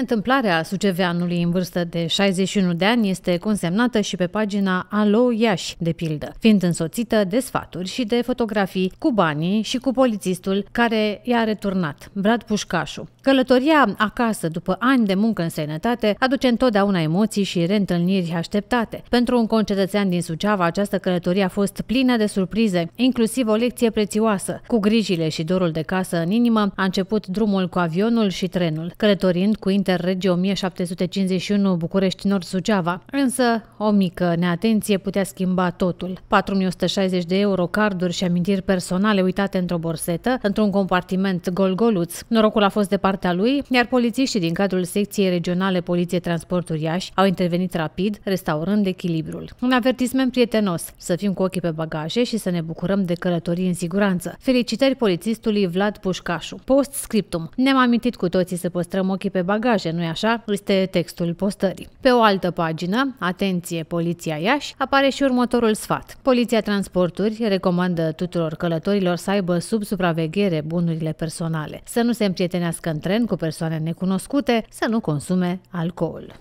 Întâmplarea suceveanului în vârstă de 61 de ani este consemnată și pe pagina Alo Iași, de pildă, fiind însoțită de sfaturi și de fotografii cu banii și cu polițistul care i-a returnat, Brad Pușcașu. Călătoria acasă după ani de muncă în sănătate aduce întotdeauna emoții și reîntâlniri așteptate. Pentru un concetățean din Suceava, această călătorie a fost plină de surprize, inclusiv o lecție prețioasă. Cu grijile și dorul de casă în inimă, a început drumul cu avionul și trenul, călătorind cu Interregiu 1751 București Nord Suceava, însă o mică neatenție putea schimba totul. 4160 de euro, carduri și amintiri personale uitate într-o borsetă, într-un compartiment golgoluț. Norocul a fost de partea lui, iar polițiștii din cadrul secției regionale Poliție Transporturi Iași au intervenit rapid, restaurând echilibrul. Un avertisment prietenos, să fim cu ochii pe bagaje și să ne bucurăm de călătorii în siguranță. Felicitări polițistului Vlad Pușcașu. Post scriptum. Ne-am amintit cu toții să păstrăm ochii pe bagaje mesaje, nu-i așa? Este textul postării. Pe o altă pagină, atenție, Poliția Iași, apare și următorul sfat. Poliția Transporturi recomandă tuturor călătorilor să aibă sub supraveghere bunurile personale, să nu se împrietenească în tren cu persoane necunoscute, să nu consume alcool.